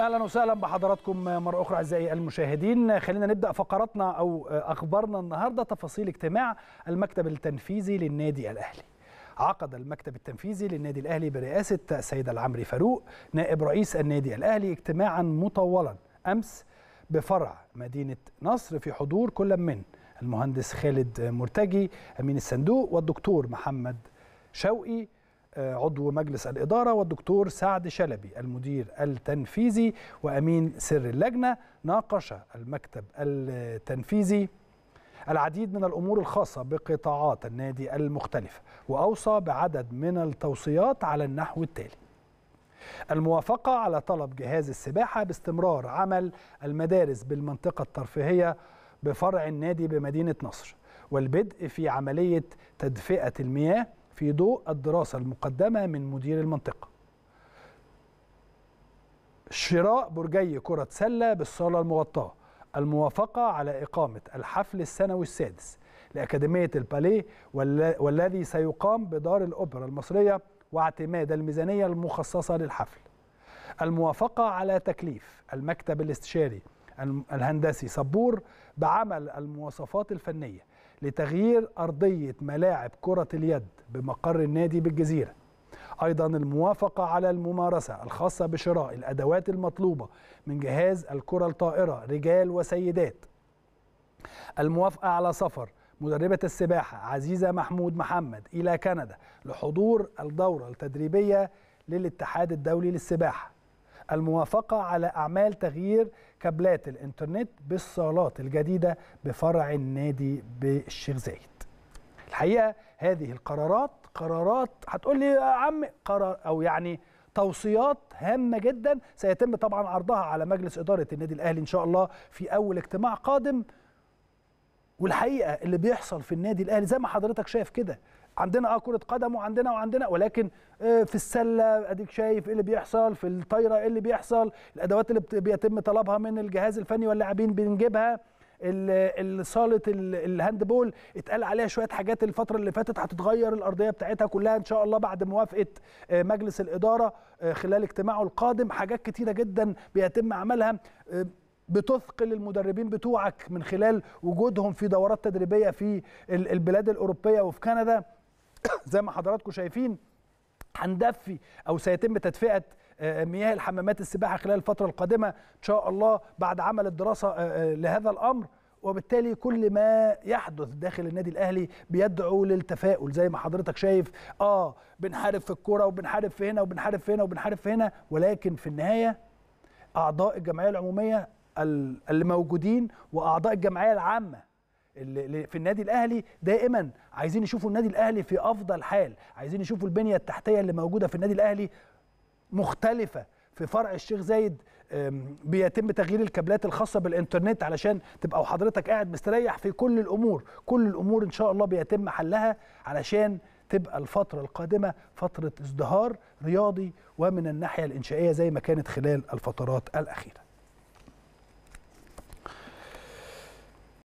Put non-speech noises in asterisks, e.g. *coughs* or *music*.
اهلا وسهلا بحضراتكم مره اخرى اعزائي المشاهدين خلينا نبدا فقراتنا او اخبارنا النهارده تفاصيل اجتماع المكتب التنفيذي للنادي الاهلي عقد المكتب التنفيذي للنادي الاهلي برئاسه السيده العمري فاروق نائب رئيس النادي الاهلي اجتماعا مطولا امس بفرع مدينه نصر في حضور كل من المهندس خالد مرتجي امين الصندوق والدكتور محمد شوقي عضو مجلس الإدارة والدكتور سعد شلبي المدير التنفيذي وأمين سر اللجنة ناقش المكتب التنفيذي العديد من الأمور الخاصة بقطاعات النادي المختلفة وأوصى بعدد من التوصيات على النحو التالي الموافقة على طلب جهاز السباحة باستمرار عمل المدارس بالمنطقة الترفيهية بفرع النادي بمدينة نصر والبدء في عملية تدفئة المياه في ضوء الدراسة المقدمة من مدير المنطقة شراء برجي كرة سلة بالصالة المغطاة الموافقة على إقامة الحفل السنوي السادس لأكاديمية الباليه والذي سيقام بدار الأوبرا المصرية واعتماد الميزانية المخصصة للحفل الموافقة على تكليف المكتب الاستشاري الهندسي صبور بعمل المواصفات الفنية لتغيير أرضية ملاعب كرة اليد بمقر النادي بالجزيرة أيضا الموافقة على الممارسة الخاصة بشراء الأدوات المطلوبة من جهاز الكرة الطائرة رجال وسيدات الموافقة على سفر مدربة السباحة عزيزة محمود محمد إلى كندا لحضور الدورة التدريبية للاتحاد الدولي للسباحة الموافقة على أعمال تغيير كابلات الانترنت بالصالات الجديده بفرع النادي بالشيخ زايد. الحقيقه هذه القرارات قرارات هتقول لي يا عم قرار او يعني توصيات هامه جدا سيتم طبعا عرضها على مجلس اداره النادي الاهلي ان شاء الله في اول اجتماع قادم والحقيقه اللي بيحصل في النادي الاهلي زي ما حضرتك شايف كده عندنا اه كره قدم وعندنا وعندنا ولكن آه، في السله اديك شايف ايه اللي بيحصل في الطايره ايه اللي بيحصل الادوات اللي بيتم طلبها من الجهاز الفني واللاعبين بنجيبها صاله الهاندبول اتقال عليها شويه حاجات الفتره اللي فاتت هتتغير الارضيه بتاعتها كلها ان شاء الله بعد موافقه آه، مجلس الاداره آه، خلال اجتماعه القادم حاجات كتيره جدا بيتم عملها بتثقل المدربين بتوعك من خلال وجودهم في دورات تدريبيه في البلاد الاوروبيه وفي كندا *coughs* زي ما حضراتكم شايفين هندفي او سيتم تدفئه آه، آه، مياه الحمامات السباحه خلال الفتره القادمه ان شاء الله بعد عمل الدراسه آه، لهذا الامر وبالتالي كل ما يحدث داخل النادي الاهلي بيدعو للتفاؤل زي ما حضرتك شايف اه بنحارب في الكوره وبنحارب في هنا وبنحارب في هنا وبنحارب في هنا ولكن في النهايه اعضاء الجمعيه العموميه اللي موجودين واعضاء الجمعيه العامه اللي في النادي الاهلي دائما عايزين يشوفوا النادي الاهلي في افضل حال عايزين يشوفوا البنيه التحتيه اللي موجوده في النادي الاهلي مختلفه في فرع الشيخ زايد بيتم تغيير الكابلات الخاصه بالانترنت علشان تبقى وحضرتك قاعد مستريح في كل الامور كل الامور ان شاء الله بيتم حلها علشان تبقى الفترة القادمة فترة ازدهار رياضي ومن الناحية الإنشائية زي ما كانت خلال الفترات الأخيرة